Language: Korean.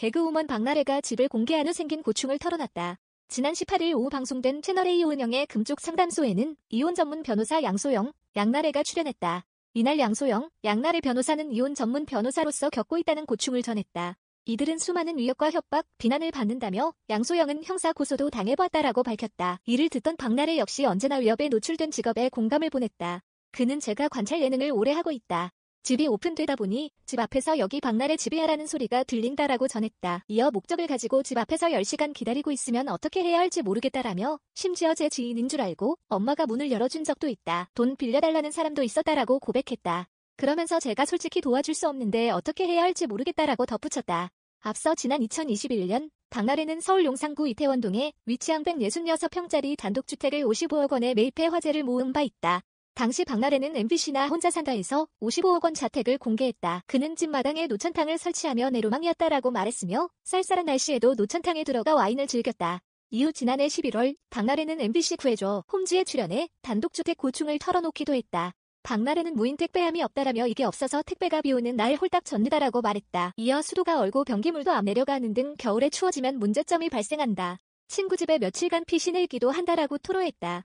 개그우먼 박나래가 집을 공개한 후 생긴 고충을 털어놨다. 지난 18일 오후 방송된 채널A 오은영의 금쪽 상담소에는 이혼 전문 변호사 양소영, 양나래가 출연했다. 이날 양소영, 양나래 변호사는 이혼 전문 변호사로서 겪고 있다는 고충을 전했다. 이들은 수많은 위협과 협박, 비난을 받는다며 양소영은 형사 고소도 당해봤다라고 밝혔다. 이를 듣던 박나래 역시 언제나 위협에 노출된 직업에 공감을 보냈다. 그는 제가 관찰 예능을 오래 하고 있다. 집이 오픈되다 보니 집 앞에서 여기 박나래 집이야라는 소리가 들린다라고 전했다. 이어 목적을 가지고 집 앞에서 10시간 기다리고 있으면 어떻게 해야 할지 모르겠다라며 심지어 제 지인인 줄 알고 엄마가 문을 열어준 적도 있다. 돈 빌려달라는 사람도 있었다라고 고백했다. 그러면서 제가 솔직히 도와줄 수 없는데 어떻게 해야 할지 모르겠다라고 덧붙였다. 앞서 지난 2021년 박나래는 서울 용산구 이태원동에 위치한 166평짜리 단독주택을 55억 원에 매입해 화제를 모은 바 있다. 당시 박나래는 MBC나 혼자 산다에서 55억 원 자택을 공개했다. 그는 집마당에 노천탕을 설치하며 내로망이었다라고 말했으며 쌀쌀한 날씨에도 노천탕에 들어가 와인을 즐겼다. 이후 지난해 11월 박나래는 MBC 구해줘 홈즈에 출연해 단독주택 고충을 털어놓기도 했다. 박나래는 무인 택배함이 없다라며 이게 없어서 택배가 비오는 날 홀딱 젖는다라고 말했다. 이어 수도가 얼고 변기물도 안 내려가는 등 겨울에 추워지면 문제점이 발생한다. 친구 집에 며칠간 피신을 기도 한다라고 토로했다.